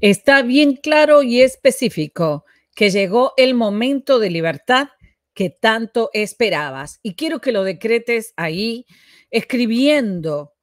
Está bien claro y específico que llegó el momento de libertad que tanto esperabas. Y quiero que lo decretes ahí, escribiendo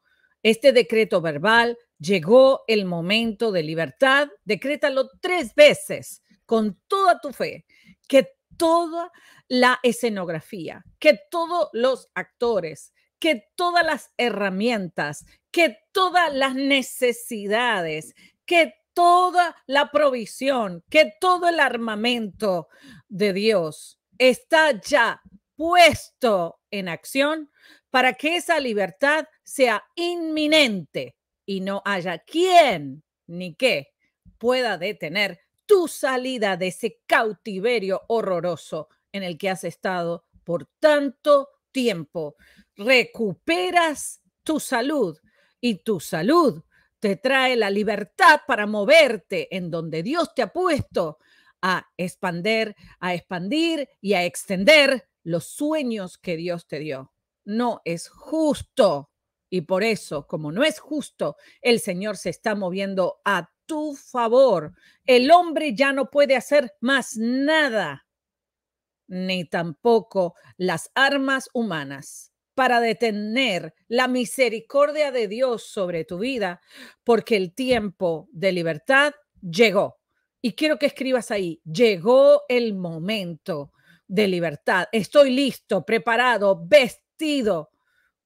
este decreto verbal. Llegó el momento de libertad. Decrétalo tres veces con toda tu fe, que toda la escenografía, que todos los actores, que todas las herramientas, que todas las necesidades, que toda la provisión, que todo el armamento de Dios está ya puesto en acción para que esa libertad sea inminente y no haya quien ni qué pueda detener tu salida de ese cautiverio horroroso en el que has estado por tanto tiempo. Recuperas tu salud y tu salud te trae la libertad para moverte en donde Dios te ha puesto a expander, a expandir y a extender los sueños que Dios te dio. No es justo. Y por eso, como no es justo, el Señor se está moviendo a tu favor. El hombre ya no puede hacer más nada, ni tampoco las armas humanas para detener la misericordia de Dios sobre tu vida, porque el tiempo de libertad llegó. Y quiero que escribas ahí, llegó el momento de libertad. Estoy listo, preparado, vestido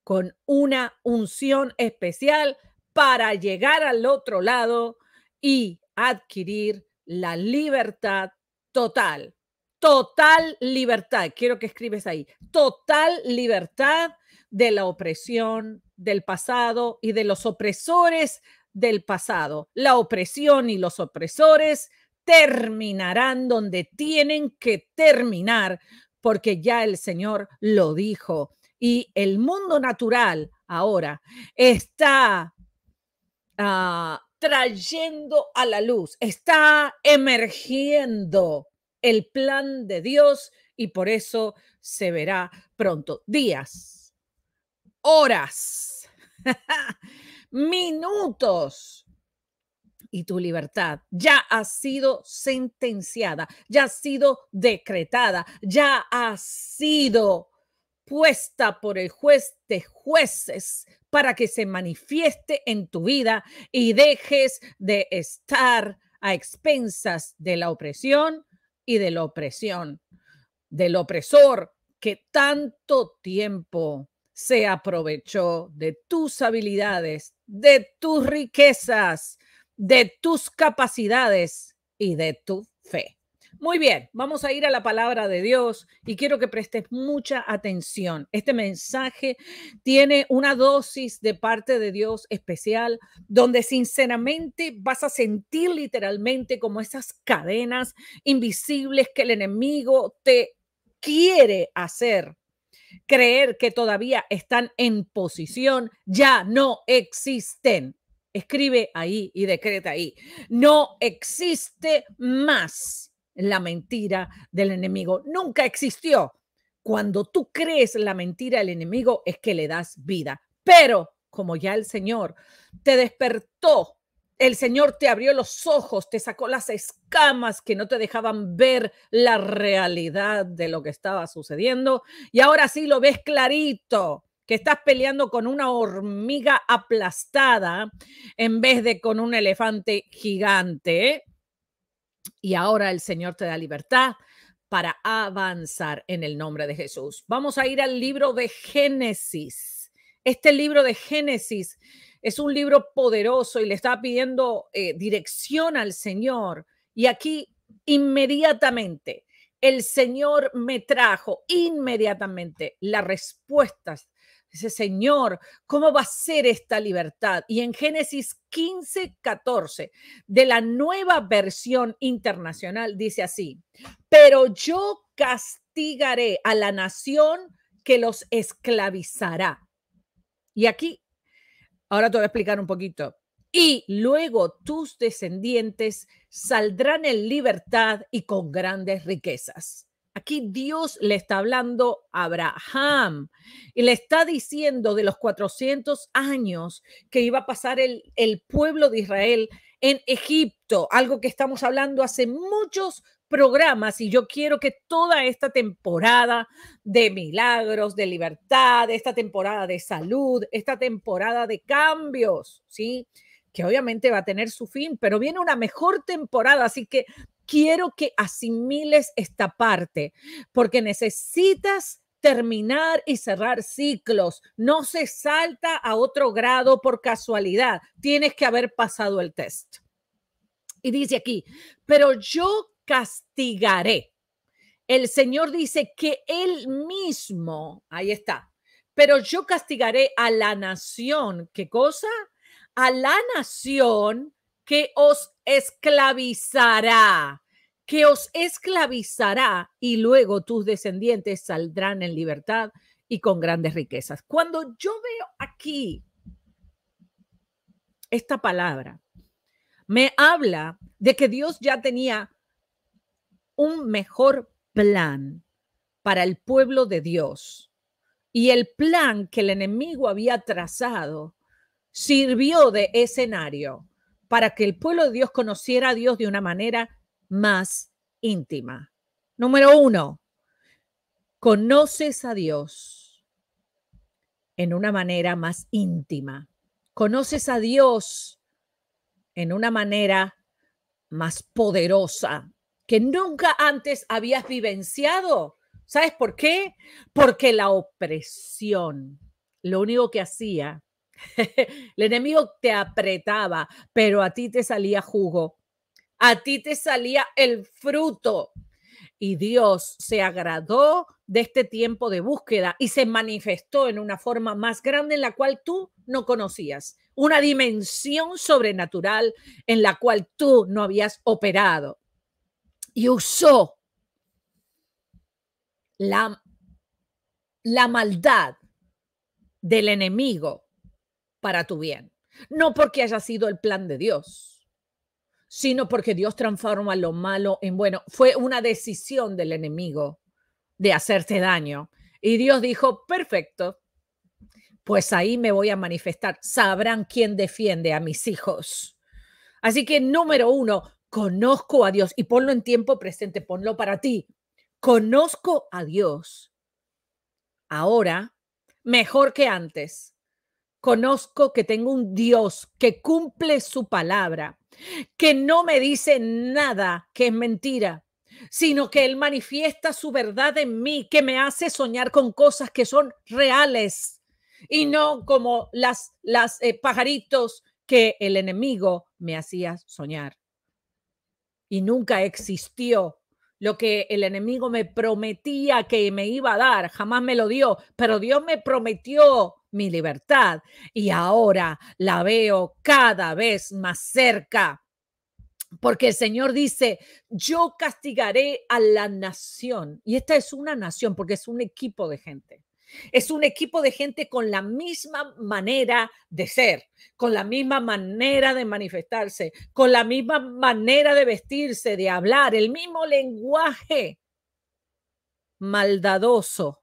con una unción especial para llegar al otro lado y adquirir la libertad total. Total libertad. Quiero que escribes ahí. Total libertad de la opresión del pasado y de los opresores del pasado. La opresión y los opresores terminarán donde tienen que terminar, porque ya el Señor lo dijo. Y el mundo natural ahora está ah, trayendo a la luz, está emergiendo el plan de Dios y por eso se verá pronto. Días horas, minutos. Y tu libertad ya ha sido sentenciada, ya ha sido decretada, ya ha sido puesta por el juez de jueces para que se manifieste en tu vida y dejes de estar a expensas de la opresión y de la opresión, del opresor que tanto tiempo se aprovechó de tus habilidades, de tus riquezas, de tus capacidades y de tu fe. Muy bien, vamos a ir a la palabra de Dios y quiero que prestes mucha atención. Este mensaje tiene una dosis de parte de Dios especial, donde sinceramente vas a sentir literalmente como esas cadenas invisibles que el enemigo te quiere hacer creer que todavía están en posición, ya no existen. Escribe ahí y decreta ahí. No existe más la mentira del enemigo. Nunca existió. Cuando tú crees la mentira del enemigo es que le das vida. Pero como ya el Señor te despertó el Señor te abrió los ojos, te sacó las escamas que no te dejaban ver la realidad de lo que estaba sucediendo. Y ahora sí lo ves clarito, que estás peleando con una hormiga aplastada en vez de con un elefante gigante. Y ahora el Señor te da libertad para avanzar en el nombre de Jesús. Vamos a ir al libro de Génesis. Este libro de Génesis es un libro poderoso y le está pidiendo eh, dirección al Señor. Y aquí inmediatamente el Señor me trajo inmediatamente las respuestas. Dice, Señor, ¿cómo va a ser esta libertad? Y en Génesis 15, 14 de la nueva versión internacional dice así, pero yo castigaré a la nación que los esclavizará. Y aquí Ahora te voy a explicar un poquito. Y luego tus descendientes saldrán en libertad y con grandes riquezas. Aquí Dios le está hablando a Abraham y le está diciendo de los 400 años que iba a pasar el, el pueblo de Israel en Egipto, algo que estamos hablando hace muchos, programas y yo quiero que toda esta temporada de milagros, de libertad, esta temporada de salud, esta temporada de cambios, ¿sí? Que obviamente va a tener su fin, pero viene una mejor temporada, así que quiero que asimiles esta parte, porque necesitas terminar y cerrar ciclos. No se salta a otro grado por casualidad. Tienes que haber pasado el test. Y dice aquí, pero yo castigaré. El Señor dice que Él mismo, ahí está, pero yo castigaré a la nación. ¿Qué cosa? A la nación que os esclavizará, que os esclavizará y luego tus descendientes saldrán en libertad y con grandes riquezas. Cuando yo veo aquí esta palabra, me habla de que Dios ya tenía un mejor plan para el pueblo de Dios. Y el plan que el enemigo había trazado sirvió de escenario para que el pueblo de Dios conociera a Dios de una manera más íntima. Número uno, conoces a Dios en una manera más íntima. Conoces a Dios en una manera más poderosa, que nunca antes habías vivenciado. ¿Sabes por qué? Porque la opresión, lo único que hacía, el enemigo te apretaba, pero a ti te salía jugo, a ti te salía el fruto. Y Dios se agradó de este tiempo de búsqueda y se manifestó en una forma más grande en la cual tú no conocías, una dimensión sobrenatural en la cual tú no habías operado y usó la, la maldad del enemigo para tu bien. No porque haya sido el plan de Dios, sino porque Dios transforma lo malo en bueno. Fue una decisión del enemigo de hacerte daño. Y Dios dijo, perfecto, pues ahí me voy a manifestar. Sabrán quién defiende a mis hijos. Así que número uno, Conozco a Dios y ponlo en tiempo presente, ponlo para ti. Conozco a Dios ahora mejor que antes. Conozco que tengo un Dios que cumple su palabra, que no me dice nada que es mentira, sino que Él manifiesta su verdad en mí, que me hace soñar con cosas que son reales y no como las, las eh, pajaritos que el enemigo me hacía soñar y nunca existió. Lo que el enemigo me prometía que me iba a dar, jamás me lo dio, pero Dios me prometió mi libertad y ahora la veo cada vez más cerca. Porque el Señor dice, yo castigaré a la nación. Y esta es una nación porque es un equipo de gente. Es un equipo de gente con la misma manera de ser, con la misma manera de manifestarse, con la misma manera de vestirse, de hablar, el mismo lenguaje maldadoso,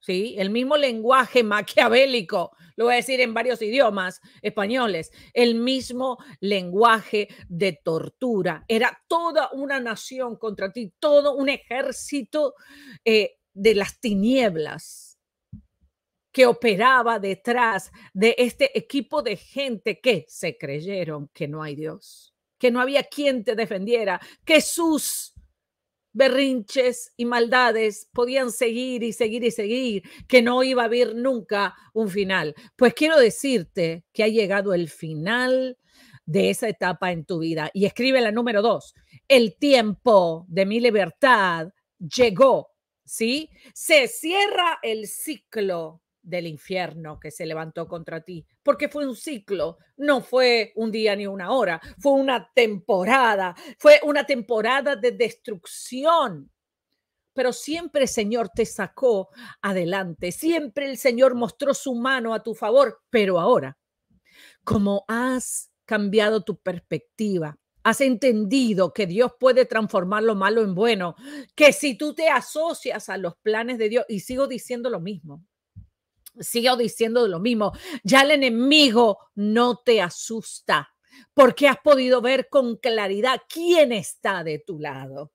¿sí? El mismo lenguaje maquiavélico, lo voy a decir en varios idiomas españoles, el mismo lenguaje de tortura. Era toda una nación contra ti, todo un ejército eh, de las tinieblas que operaba detrás de este equipo de gente que se creyeron que no hay Dios, que no había quien te defendiera, que sus berrinches y maldades podían seguir y seguir y seguir, que no iba a haber nunca un final. Pues quiero decirte que ha llegado el final de esa etapa en tu vida. Y escribe la número dos, el tiempo de mi libertad llegó, ¿sí? Se cierra el ciclo del infierno que se levantó contra ti, porque fue un ciclo, no fue un día ni una hora, fue una temporada, fue una temporada de destrucción. Pero siempre el Señor te sacó adelante, siempre el Señor mostró su mano a tu favor, pero ahora, como has cambiado tu perspectiva, has entendido que Dios puede transformar lo malo en bueno, que si tú te asocias a los planes de Dios, y sigo diciendo lo mismo, sigo diciendo lo mismo, ya el enemigo no te asusta porque has podido ver con claridad quién está de tu lado.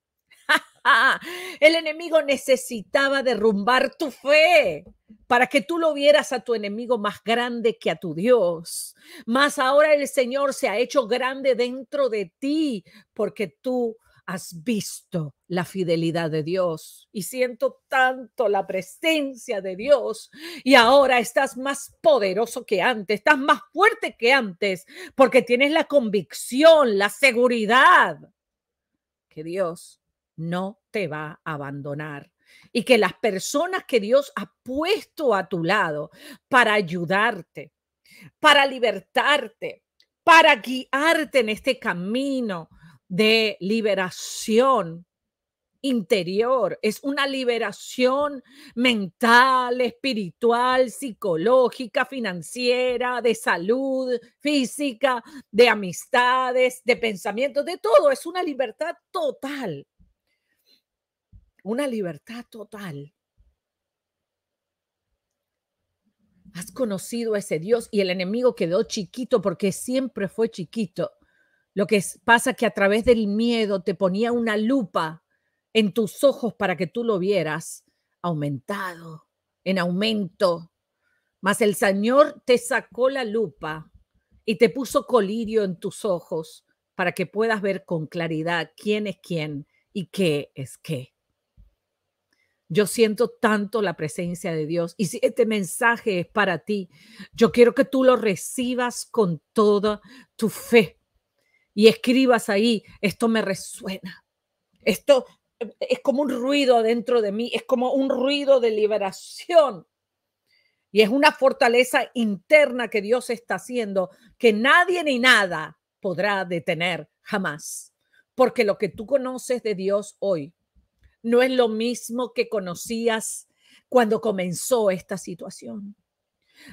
el enemigo necesitaba derrumbar tu fe para que tú lo vieras a tu enemigo más grande que a tu Dios. Mas ahora el Señor se ha hecho grande dentro de ti porque tú has visto la fidelidad de Dios y siento tanto la presencia de Dios y ahora estás más poderoso que antes, estás más fuerte que antes porque tienes la convicción, la seguridad que Dios no te va a abandonar y que las personas que Dios ha puesto a tu lado para ayudarte, para libertarte, para guiarte en este camino, de liberación interior, es una liberación mental, espiritual, psicológica, financiera, de salud física, de amistades, de pensamientos, de todo. Es una libertad total. Una libertad total. Has conocido a ese Dios y el enemigo quedó chiquito porque siempre fue chiquito lo que es, pasa que a través del miedo te ponía una lupa en tus ojos para que tú lo vieras aumentado, en aumento. Mas el Señor te sacó la lupa y te puso colirio en tus ojos para que puedas ver con claridad quién es quién y qué es qué. Yo siento tanto la presencia de Dios y si este mensaje es para ti, yo quiero que tú lo recibas con toda tu fe y escribas ahí, esto me resuena, esto es como un ruido dentro de mí, es como un ruido de liberación. Y es una fortaleza interna que Dios está haciendo que nadie ni nada podrá detener jamás. Porque lo que tú conoces de Dios hoy no es lo mismo que conocías cuando comenzó esta situación.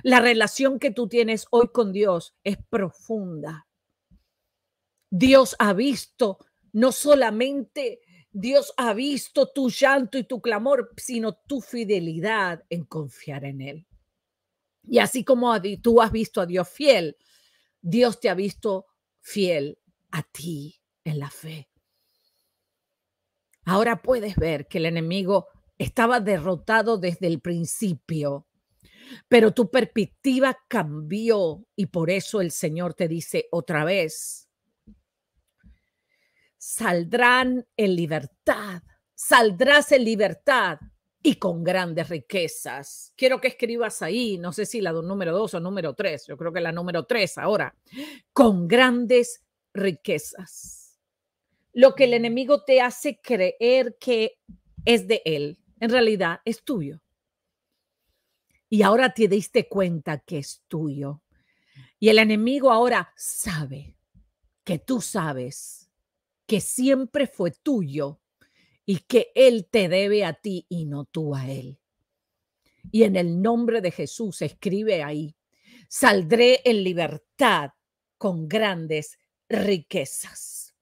La relación que tú tienes hoy con Dios es profunda. Dios ha visto, no solamente Dios ha visto tu llanto y tu clamor, sino tu fidelidad en confiar en Él. Y así como tú has visto a Dios fiel, Dios te ha visto fiel a ti en la fe. Ahora puedes ver que el enemigo estaba derrotado desde el principio, pero tu perspectiva cambió y por eso el Señor te dice otra vez, saldrán en libertad, saldrás en libertad y con grandes riquezas. Quiero que escribas ahí, no sé si la número dos o número tres, yo creo que la número tres ahora, con grandes riquezas. Lo que el mm. enemigo te hace creer que es de él, en realidad es tuyo. Y ahora te diste cuenta que es tuyo. Y el enemigo ahora sabe que tú sabes que siempre fue tuyo y que Él te debe a ti y no tú a Él. Y en el nombre de Jesús escribe ahí, saldré en libertad con grandes riquezas.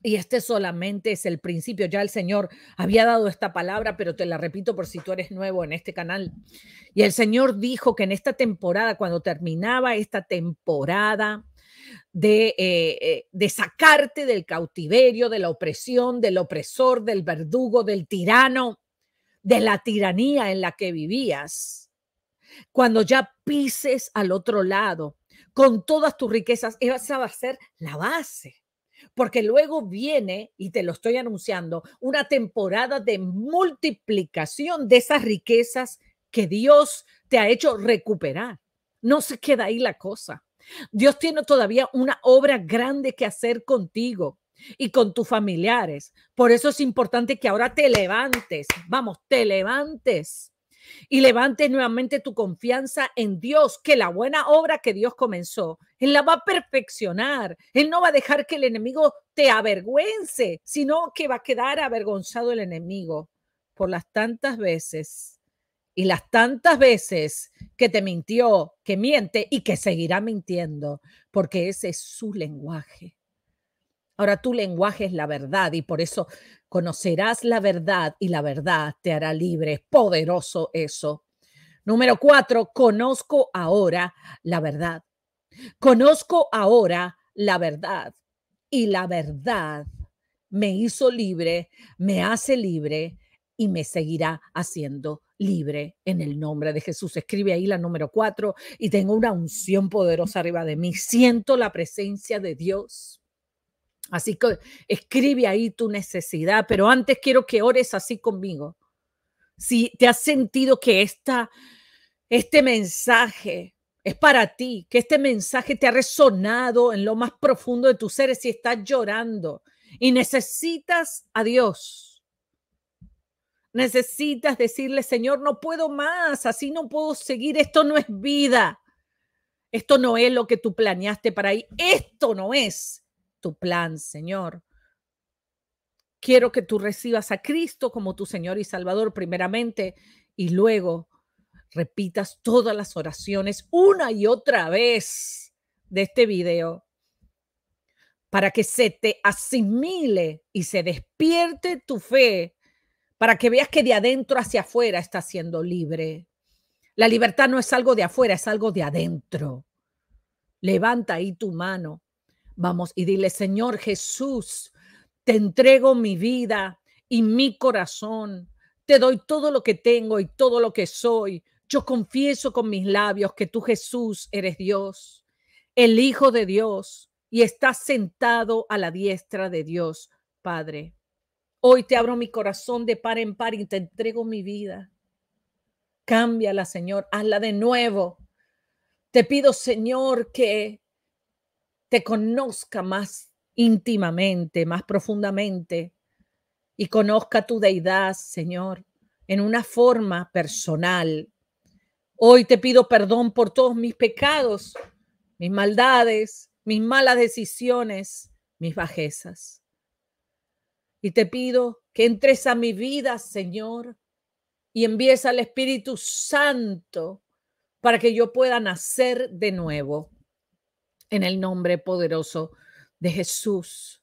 Y este solamente es el principio. Ya el Señor había dado esta palabra, pero te la repito por si tú eres nuevo en este canal. Y el Señor dijo que en esta temporada, cuando terminaba esta temporada, eh, eh, de, sacarte del cautiverio, de la opresión, del opresor, del verdugo, del tirano, de la tiranía en la que vivías. Cuando ya pises al otro lado con todas tus riquezas, esa va a ser la base. Porque luego viene, y te lo estoy anunciando, una temporada de multiplicación de esas riquezas que Dios te ha hecho recuperar. No se queda ahí la cosa. Dios tiene todavía una obra grande que hacer contigo y con tus familiares. Por eso es importante que ahora te levantes, vamos, te levantes y levantes nuevamente tu confianza en Dios, que la buena obra que Dios comenzó, Él la va a perfeccionar. Él no va a dejar que el enemigo te avergüence, sino que va a quedar avergonzado el enemigo por las tantas veces y las tantas veces que te mintió, que miente y que seguirá mintiendo, porque ese es su lenguaje. Ahora tu lenguaje es la verdad y por eso conocerás la verdad y la verdad te hará libre. Es poderoso eso. Número cuatro, conozco ahora la verdad. Conozco ahora la verdad y la verdad me hizo libre, me hace libre y me seguirá haciendo libre en el nombre de Jesús. Escribe ahí la número cuatro y tengo una unción poderosa arriba de mí. Siento la presencia de Dios. Así que escribe ahí tu necesidad, pero antes quiero que ores así conmigo. Si te has sentido que esta, este mensaje es para ti, que este mensaje te ha resonado en lo más profundo de tu seres si estás llorando y necesitas a Dios Necesitas decirle, Señor, no puedo más, así no puedo seguir, esto no es vida. Esto no es lo que tú planeaste para ahí. Esto no es tu plan, Señor. Quiero que tú recibas a Cristo como tu Señor y Salvador primeramente y luego repitas todas las oraciones una y otra vez de este video para que se te asimile y se despierte tu fe para que veas que de adentro hacia afuera estás siendo libre. La libertad no es algo de afuera, es algo de adentro. Levanta ahí tu mano. Vamos y dile, Señor Jesús, te entrego mi vida y mi corazón. Te doy todo lo que tengo y todo lo que soy. Yo confieso con mis labios que tú Jesús eres Dios, el Hijo de Dios, y estás sentado a la diestra de Dios, Padre. Hoy te abro mi corazón de par en par y te entrego mi vida. Cámbiala, Señor, hazla de nuevo. Te pido, Señor, que te conozca más íntimamente, más profundamente y conozca tu deidad, Señor, en una forma personal. Hoy te pido perdón por todos mis pecados, mis maldades, mis malas decisiones, mis bajezas. Y te pido que entres a mi vida, Señor, y envíes al Espíritu Santo para que yo pueda nacer de nuevo en el nombre poderoso de Jesús.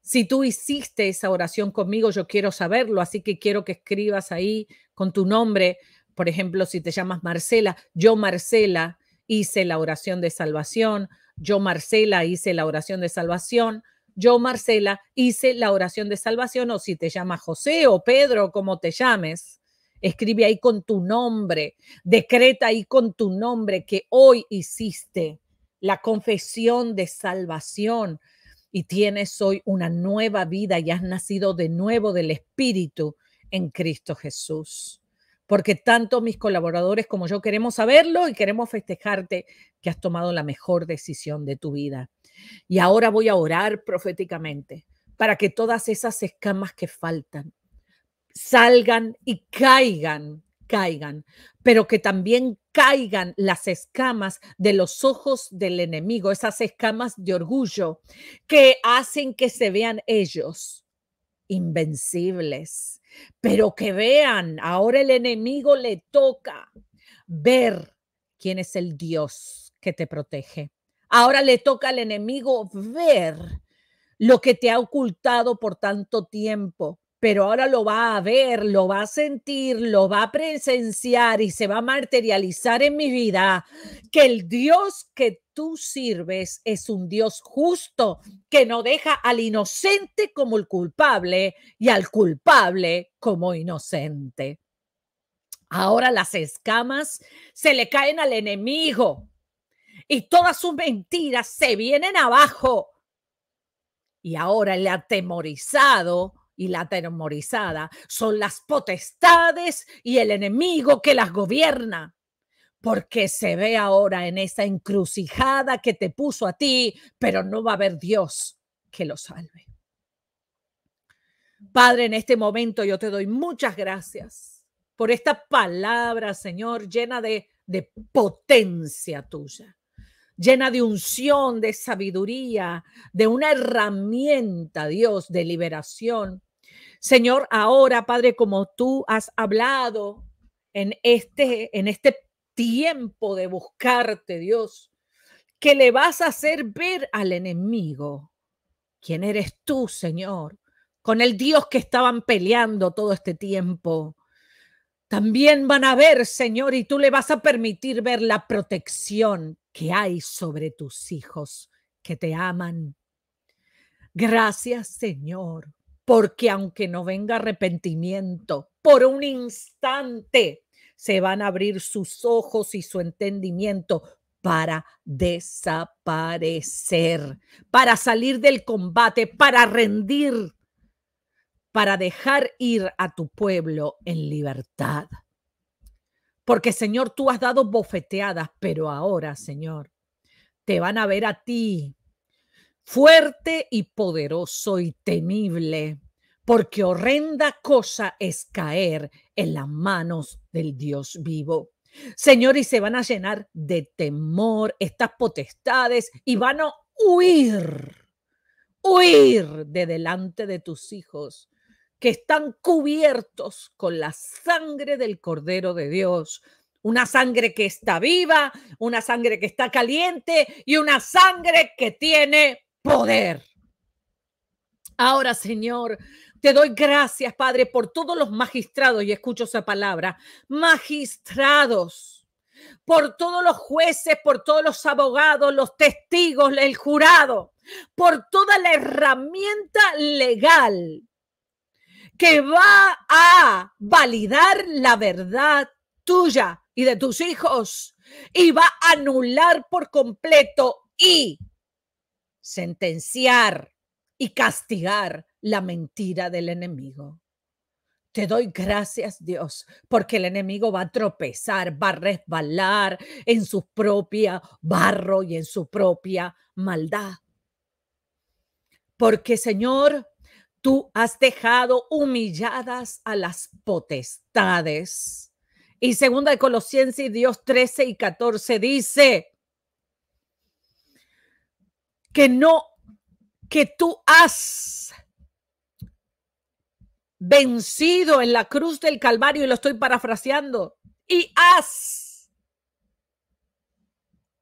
Si tú hiciste esa oración conmigo, yo quiero saberlo, así que quiero que escribas ahí con tu nombre. Por ejemplo, si te llamas Marcela, yo Marcela hice la oración de salvación, yo Marcela hice la oración de salvación, yo, Marcela, hice la oración de salvación o si te llama José o Pedro, como te llames. Escribe ahí con tu nombre, decreta ahí con tu nombre que hoy hiciste la confesión de salvación y tienes hoy una nueva vida y has nacido de nuevo del Espíritu en Cristo Jesús. Porque tanto mis colaboradores como yo queremos saberlo y queremos festejarte que has tomado la mejor decisión de tu vida. Y ahora voy a orar proféticamente para que todas esas escamas que faltan salgan y caigan, caigan, pero que también caigan las escamas de los ojos del enemigo, esas escamas de orgullo que hacen que se vean ellos invencibles, pero que vean, ahora el enemigo le toca ver quién es el Dios que te protege, Ahora le toca al enemigo ver lo que te ha ocultado por tanto tiempo, pero ahora lo va a ver, lo va a sentir, lo va a presenciar y se va a materializar en mi vida, que el Dios que tú sirves es un Dios justo, que no deja al inocente como el culpable y al culpable como inocente. Ahora las escamas se le caen al enemigo y todas sus mentiras se vienen abajo. Y ahora el atemorizado y la atemorizada son las potestades y el enemigo que las gobierna. Porque se ve ahora en esa encrucijada que te puso a ti, pero no va a haber Dios que lo salve. Padre, en este momento yo te doy muchas gracias por esta palabra, Señor, llena de, de potencia tuya llena de unción, de sabiduría, de una herramienta, Dios, de liberación. Señor, ahora, Padre, como tú has hablado en este, en este tiempo de buscarte, Dios, que le vas a hacer ver al enemigo quién eres tú, Señor, con el Dios que estaban peleando todo este tiempo. También van a ver, Señor, y tú le vas a permitir ver la protección que hay sobre tus hijos que te aman. Gracias, Señor, porque aunque no venga arrepentimiento, por un instante se van a abrir sus ojos y su entendimiento para desaparecer, para salir del combate, para rendir, para dejar ir a tu pueblo en libertad. Porque, Señor, tú has dado bofeteadas, pero ahora, Señor, te van a ver a ti, fuerte y poderoso y temible, porque horrenda cosa es caer en las manos del Dios vivo. Señor, y se van a llenar de temor estas potestades y van a huir, huir de delante de tus hijos, que están cubiertos con la sangre del Cordero de Dios. Una sangre que está viva, una sangre que está caliente y una sangre que tiene poder. Ahora, Señor, te doy gracias, Padre, por todos los magistrados, y escucho esa palabra, magistrados por todos los jueces, por todos los abogados, los testigos, el jurado, por toda la herramienta legal que va a validar la verdad tuya y de tus hijos y va a anular por completo y sentenciar y castigar la mentira del enemigo. Te doy gracias, Dios, porque el enemigo va a tropezar, va a resbalar en su propia barro y en su propia maldad. Porque, Señor, Tú has dejado humilladas a las potestades. Y segunda de Colosenses, Dios 13 y 14 dice que no, que tú has vencido en la cruz del Calvario, y lo estoy parafraseando, y has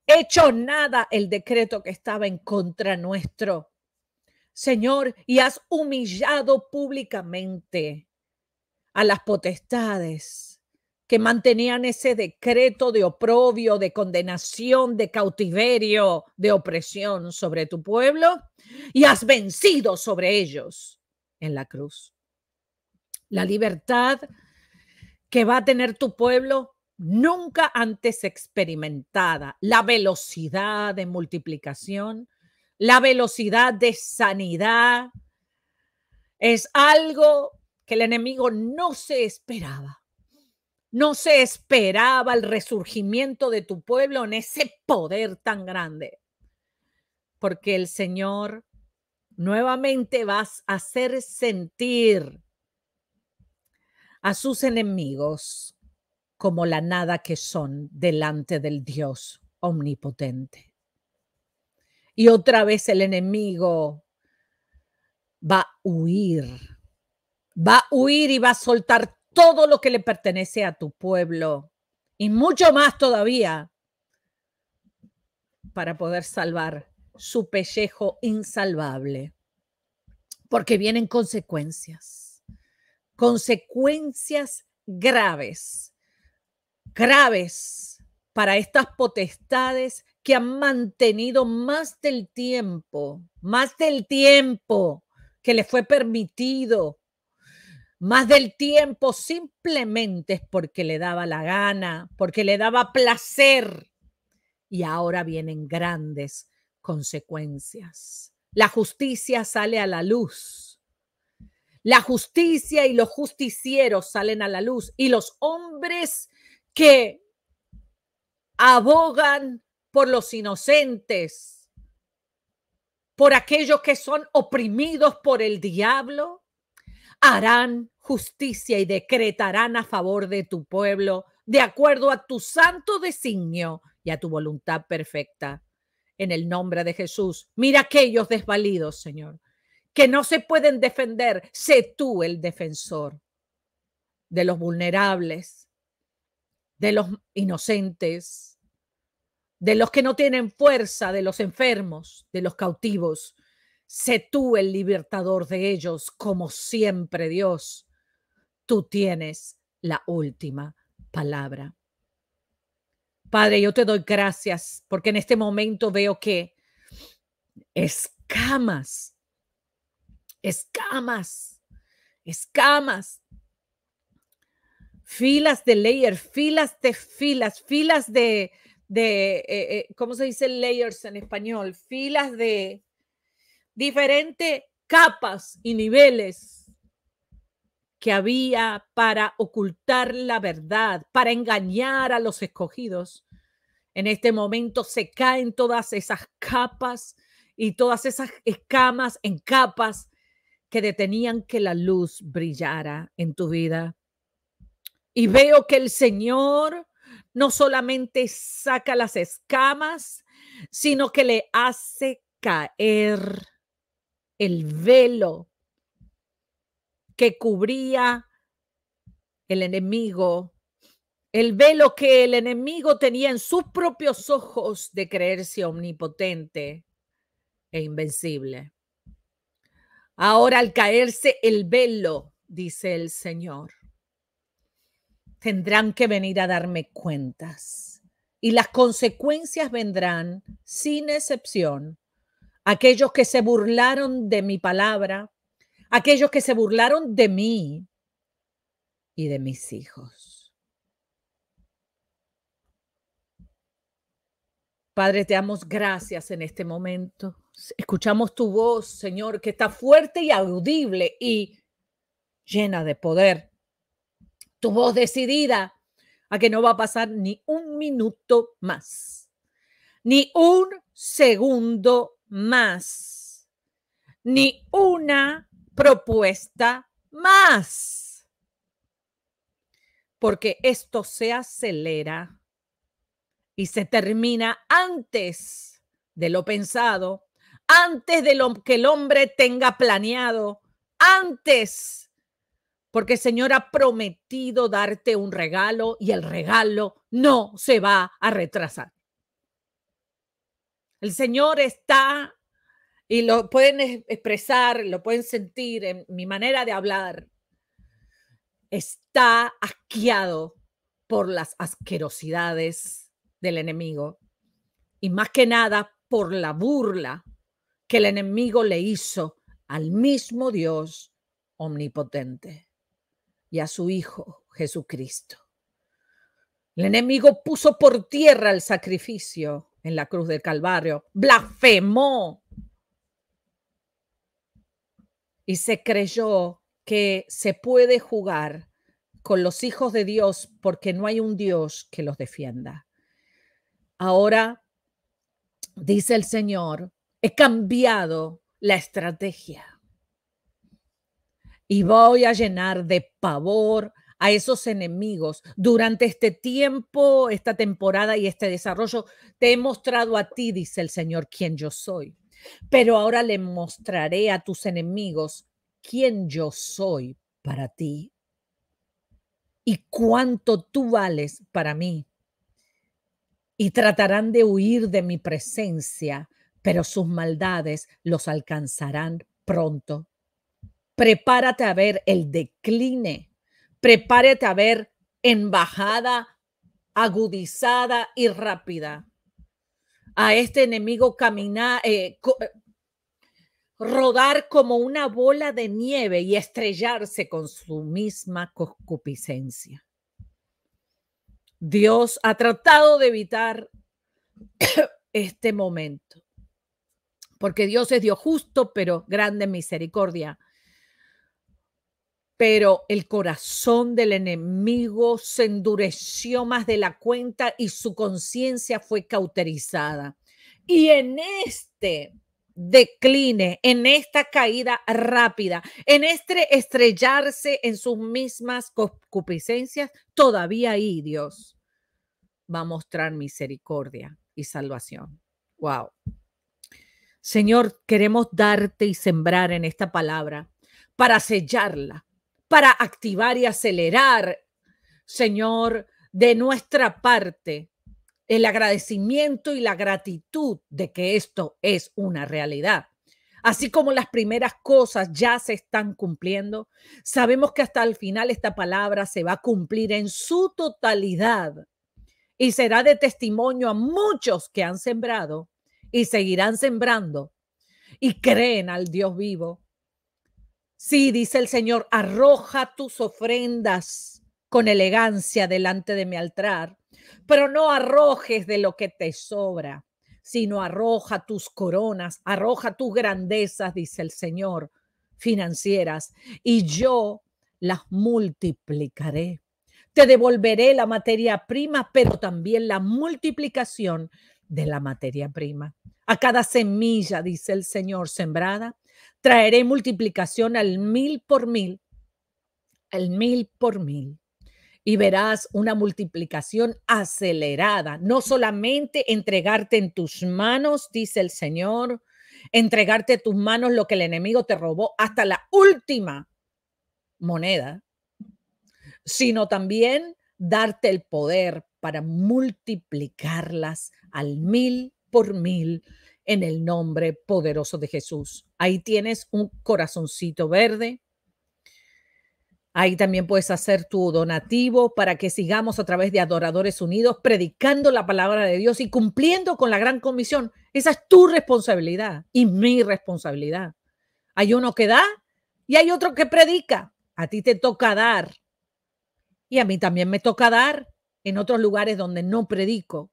hecho nada el decreto que estaba en contra nuestro. Señor, y has humillado públicamente a las potestades que mantenían ese decreto de oprobio, de condenación, de cautiverio, de opresión sobre tu pueblo, y has vencido sobre ellos en la cruz. La libertad que va a tener tu pueblo nunca antes experimentada, la velocidad de multiplicación, la velocidad de sanidad. Es algo que el enemigo no se esperaba. No se esperaba el resurgimiento de tu pueblo en ese poder tan grande. Porque el Señor nuevamente vas a hacer sentir a sus enemigos como la nada que son delante del Dios omnipotente. Y otra vez el enemigo va a huir, va a huir y va a soltar todo lo que le pertenece a tu pueblo y mucho más todavía para poder salvar su pellejo insalvable, porque vienen consecuencias, consecuencias graves, graves para estas potestades que han mantenido más del tiempo, más del tiempo que les fue permitido, más del tiempo simplemente es porque le daba la gana, porque le daba placer. Y ahora vienen grandes consecuencias. La justicia sale a la luz. La justicia y los justicieros salen a la luz. Y los hombres que abogan por los inocentes, por aquellos que son oprimidos por el diablo, harán justicia y decretarán a favor de tu pueblo, de acuerdo a tu santo designio y a tu voluntad perfecta. En el nombre de Jesús, mira aquellos desvalidos, Señor, que no se pueden defender, sé tú el defensor de los vulnerables, de los inocentes, de los que no tienen fuerza, de los enfermos, de los cautivos. Sé tú el libertador de ellos, como siempre, Dios. Tú tienes la última palabra. Padre, yo te doy gracias porque en este momento veo que escamas, escamas, escamas, filas de layer, filas de filas, filas de, de, eh, eh, ¿cómo se dice layers en español? Filas de diferentes capas y niveles que había para ocultar la verdad, para engañar a los escogidos. En este momento se caen todas esas capas y todas esas escamas en capas que detenían que la luz brillara en tu vida. Y veo que el Señor no solamente saca las escamas, sino que le hace caer el velo que cubría el enemigo, el velo que el enemigo tenía en sus propios ojos de creerse omnipotente e invencible. Ahora al caerse el velo, dice el Señor, tendrán que venir a darme cuentas. Y las consecuencias vendrán, sin excepción, aquellos que se burlaron de mi palabra, aquellos que se burlaron de mí y de mis hijos. Padre, te damos gracias en este momento. Escuchamos tu voz, Señor, que está fuerte y audible y llena de poder tu voz decidida a que no va a pasar ni un minuto más, ni un segundo más, ni una propuesta más. Porque esto se acelera y se termina antes de lo pensado, antes de lo que el hombre tenga planeado, antes porque el Señor ha prometido darte un regalo y el regalo no se va a retrasar. El Señor está, y lo pueden expresar, lo pueden sentir en mi manera de hablar, está asqueado por las asquerosidades del enemigo y más que nada por la burla que el enemigo le hizo al mismo Dios omnipotente y a su Hijo Jesucristo. El enemigo puso por tierra el sacrificio en la cruz del Calvario, blasfemó y se creyó que se puede jugar con los hijos de Dios porque no hay un Dios que los defienda. Ahora, dice el Señor, he cambiado la estrategia y voy a llenar de pavor a esos enemigos. Durante este tiempo, esta temporada y este desarrollo, te he mostrado a ti, dice el Señor, quién yo soy. Pero ahora le mostraré a tus enemigos quién yo soy para ti y cuánto tú vales para mí. Y tratarán de huir de mi presencia, pero sus maldades los alcanzarán pronto prepárate a ver el decline, prepárate a ver embajada agudizada y rápida. A este enemigo caminar, eh, eh, rodar como una bola de nieve y estrellarse con su misma concupiscencia. Dios ha tratado de evitar este momento, porque Dios es Dios justo, pero grande misericordia pero el corazón del enemigo se endureció más de la cuenta y su conciencia fue cauterizada. Y en este decline, en esta caída rápida, en este estrellarse en sus mismas concupiscencias, todavía ahí Dios va a mostrar misericordia y salvación. Wow. Señor, queremos darte y sembrar en esta palabra para sellarla, para activar y acelerar, Señor, de nuestra parte el agradecimiento y la gratitud de que esto es una realidad. Así como las primeras cosas ya se están cumpliendo, sabemos que hasta el final esta palabra se va a cumplir en su totalidad y será de testimonio a muchos que han sembrado y seguirán sembrando y creen al Dios vivo Sí, dice el Señor, arroja tus ofrendas con elegancia delante de mi altar, pero no arrojes de lo que te sobra, sino arroja tus coronas, arroja tus grandezas, dice el Señor, financieras, y yo las multiplicaré. Te devolveré la materia prima, pero también la multiplicación de la materia prima. A cada semilla, dice el Señor, sembrada, traeré multiplicación al mil por mil, al mil por mil. Y verás una multiplicación acelerada, no solamente entregarte en tus manos, dice el Señor, entregarte tus manos lo que el enemigo te robó hasta la última moneda, sino también darte el poder para multiplicarlas al mil por mil en el nombre poderoso de Jesús. Ahí tienes un corazoncito verde. Ahí también puedes hacer tu donativo para que sigamos a través de Adoradores Unidos predicando la palabra de Dios y cumpliendo con la gran comisión. Esa es tu responsabilidad y mi responsabilidad. Hay uno que da y hay otro que predica. A ti te toca dar y a mí también me toca dar en otros lugares donde no predico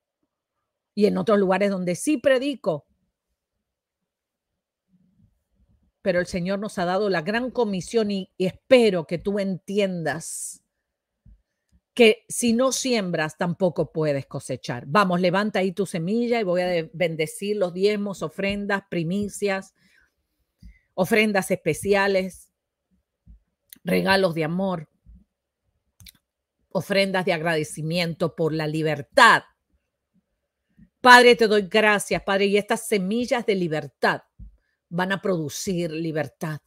y en otros lugares donde sí predico. pero el Señor nos ha dado la gran comisión y, espero que tú entiendas que si no siembras tampoco puedes cosechar. Vamos, levanta ahí tu semilla y voy a bendecir los diezmos, ofrendas, primicias, ofrendas especiales, regalos de amor, ofrendas de agradecimiento por la libertad. Padre, te doy gracias, Padre, y estas semillas de libertad van a producir libertad.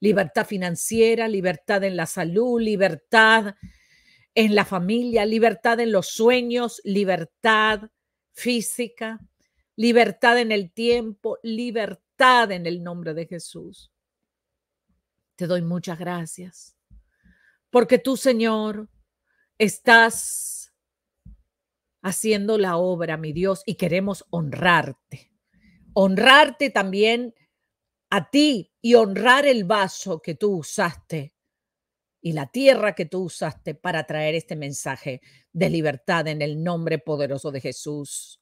Libertad financiera, libertad en la salud, libertad en la familia, libertad en los sueños, libertad física, libertad en el tiempo, libertad en el nombre de Jesús. Te doy muchas gracias, porque tú, Señor, estás haciendo la obra, mi Dios, y queremos honrarte. Honrarte también a ti y honrar el vaso que tú usaste y la tierra que tú usaste para traer este mensaje de libertad en el nombre poderoso de Jesús.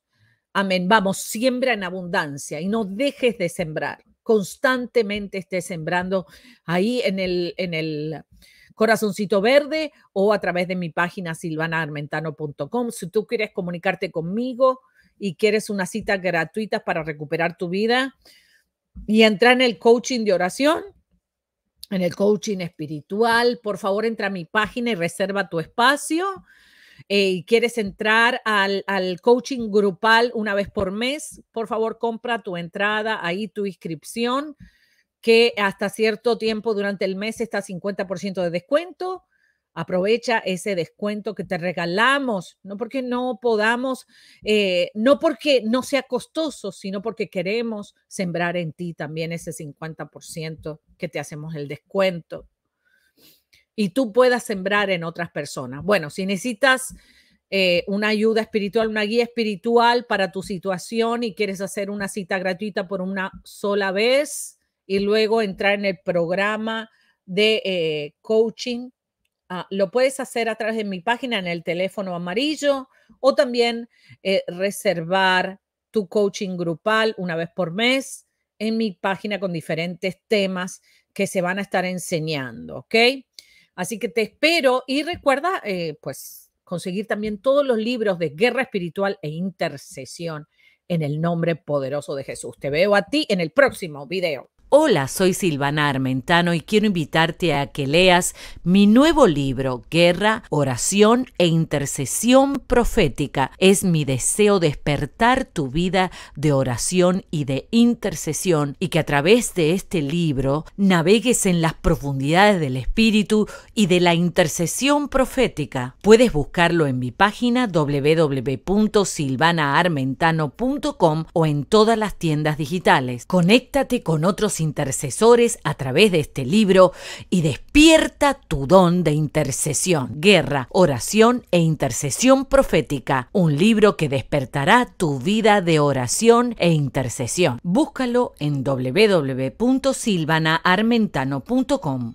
Amén. Vamos, siembra en abundancia y no dejes de sembrar. Constantemente estés sembrando ahí en el, en el corazoncito verde o a través de mi página silvanaarmentano.com. Si tú quieres comunicarte conmigo y quieres una cita gratuita para recuperar tu vida, y entra en el coaching de oración, en el coaching espiritual. Por favor, entra a mi página y reserva tu espacio. Eh, y quieres entrar al, al, coaching grupal una vez por mes, por favor compra tu entrada, ahí tu inscripción, que hasta cierto tiempo durante el mes está 50% de descuento. Aprovecha ese descuento que te regalamos, no porque no podamos, eh, no porque no sea costoso, sino porque queremos sembrar en ti también ese 50% que te hacemos el descuento. Y tú puedas sembrar en otras personas. Bueno, si necesitas eh, una ayuda espiritual, una guía espiritual para tu situación y quieres hacer una cita gratuita por una sola vez y luego entrar en el programa de eh, coaching Ah, lo puedes hacer a través de mi página en el teléfono amarillo o también eh, reservar tu coaching grupal una vez por mes en mi página con diferentes temas que se van a estar enseñando, ¿ok? Así que te espero y recuerda, eh, pues, conseguir también todos los libros de guerra espiritual e intercesión en el nombre poderoso de Jesús. Te veo a ti en el próximo video. Hola, soy Silvana Armentano y quiero invitarte a que leas mi nuevo libro, Guerra, Oración e Intercesión Profética. Es mi deseo despertar tu vida de oración y de intercesión y que a través de este libro navegues en las profundidades del Espíritu y de la intercesión profética. Puedes buscarlo en mi página www.silvanaarmentano.com o en todas las tiendas digitales. Conéctate con otros intercesores a través de este libro y despierta tu don de intercesión, guerra, oración e intercesión profética, un libro que despertará tu vida de oración e intercesión. Búscalo en www.silvanaarmentano.com.